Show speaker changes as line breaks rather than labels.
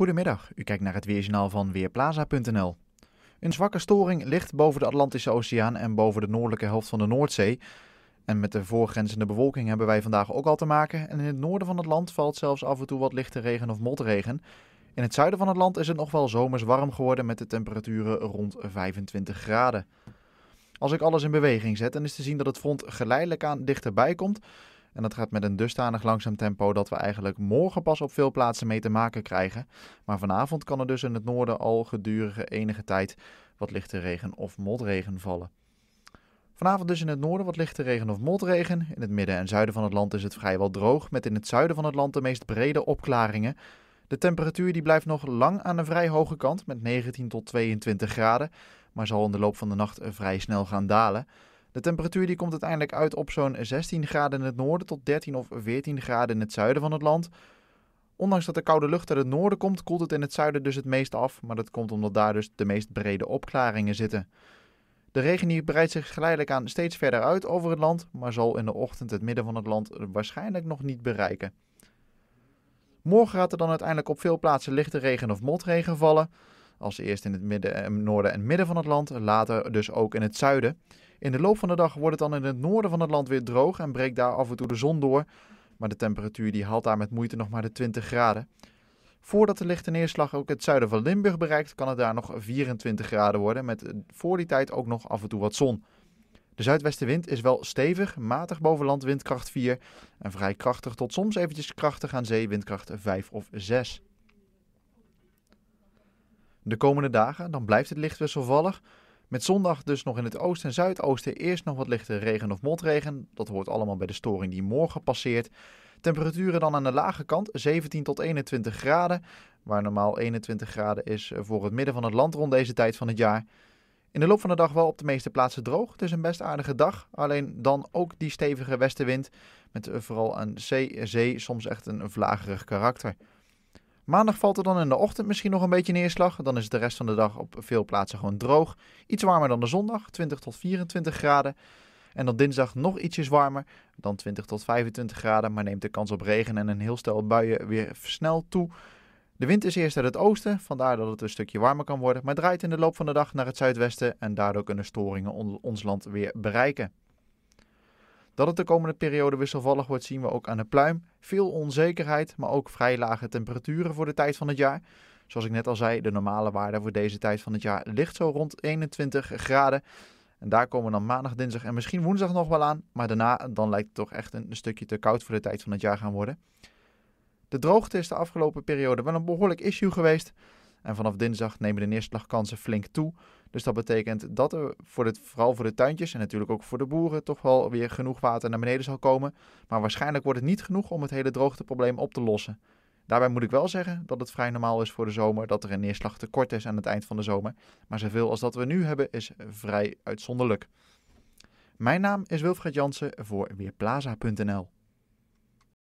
Goedemiddag, u kijkt naar het weerjournaal van Weerplaza.nl. Een zwakke storing ligt boven de Atlantische Oceaan en boven de noordelijke helft van de Noordzee. En met de voorgrenzende bewolking hebben wij vandaag ook al te maken. En in het noorden van het land valt zelfs af en toe wat lichte regen of motregen. In het zuiden van het land is het nog wel zomers warm geworden met de temperaturen rond 25 graden. Als ik alles in beweging zet, dan is te zien dat het front geleidelijk aan dichterbij komt. En dat gaat met een dusdanig langzaam tempo dat we eigenlijk morgen pas op veel plaatsen mee te maken krijgen. Maar vanavond kan er dus in het noorden al gedurende enige tijd wat lichte regen of motregen vallen. Vanavond dus in het noorden wat lichte regen of motregen. In het midden en zuiden van het land is het vrijwel droog, met in het zuiden van het land de meest brede opklaringen. De temperatuur die blijft nog lang aan de vrij hoge kant, met 19 tot 22 graden, maar zal in de loop van de nacht vrij snel gaan dalen. De temperatuur die komt uiteindelijk uit op zo'n 16 graden in het noorden tot 13 of 14 graden in het zuiden van het land. Ondanks dat de koude lucht uit het noorden komt, koelt het in het zuiden dus het meest af, maar dat komt omdat daar dus de meest brede opklaringen zitten. De regen hier breidt zich geleidelijk aan steeds verder uit over het land, maar zal in de ochtend het midden van het land waarschijnlijk nog niet bereiken. Morgen gaat er dan uiteindelijk op veel plaatsen lichte regen of motregen vallen. Als eerst in het midden, eh, noorden en midden van het land, later dus ook in het zuiden. In de loop van de dag wordt het dan in het noorden van het land weer droog en breekt daar af en toe de zon door. Maar de temperatuur die haalt daar met moeite nog maar de 20 graden. Voordat de lichte neerslag ook het zuiden van Limburg bereikt, kan het daar nog 24 graden worden, met eh, voor die tijd ook nog af en toe wat zon. De zuidwestenwind is wel stevig, matig boven windkracht 4 en vrij krachtig tot soms eventjes krachtig aan zee windkracht 5 of 6. De komende dagen dan blijft het licht wisselvallig. Met zondag dus nog in het oosten en zuidoosten eerst nog wat lichte regen of motregen. Dat hoort allemaal bij de storing die morgen passeert. Temperaturen dan aan de lage kant 17 tot 21 graden, waar normaal 21 graden is eh, voor het midden van het land rond deze tijd van het jaar. In de loop van de dag wel op de meeste plaatsen droog. Het is een best aardige dag. Alleen dan ook die stevige westenwind. Met eh, vooral aan zee, zee soms echt een vlagerig karakter. Maandag valt er dan in de ochtend misschien nog een beetje neerslag. Dan is de rest van de dag op veel plaatsen gewoon droog. Iets warmer dan de zondag, 20 tot 24 graden. En dan dinsdag nog ietsjes warmer, dan 20 tot 25 graden. Maar neemt de kans op regen en een heel stel buien weer snel toe. De wind is eerst uit het oosten, vandaar dat het een stukje warmer kan worden. Maar draait in de loop van de dag naar het zuidwesten. En daardoor kunnen storingen ons land weer bereiken. Dat het de komende periode wisselvallig wordt zien we ook aan de pluim. Veel onzekerheid, maar ook vrij lage temperaturen voor de tijd van het jaar. Zoals ik net al zei, de normale waarde voor deze tijd van het jaar ligt zo rond 21 graden. En daar komen dan maandag, dinsdag en misschien woensdag nog wel aan. Maar daarna dan lijkt het toch echt een stukje te koud voor de tijd van het jaar gaan worden. De droogte is de afgelopen periode wel een behoorlijk issue geweest. En vanaf dinsdag nemen de neerslagkansen flink toe. Dus dat betekent dat er voor vooral voor de tuintjes en natuurlijk ook voor de boeren toch wel weer genoeg water naar beneden zal komen. Maar waarschijnlijk wordt het niet genoeg om het hele droogteprobleem op te lossen. Daarbij moet ik wel zeggen dat het vrij normaal is voor de zomer dat er een neerslagtekort is aan het eind van de zomer. Maar zoveel als dat we nu hebben is vrij uitzonderlijk. Mijn naam is Wilfred Jansen voor Weerplaza.nl.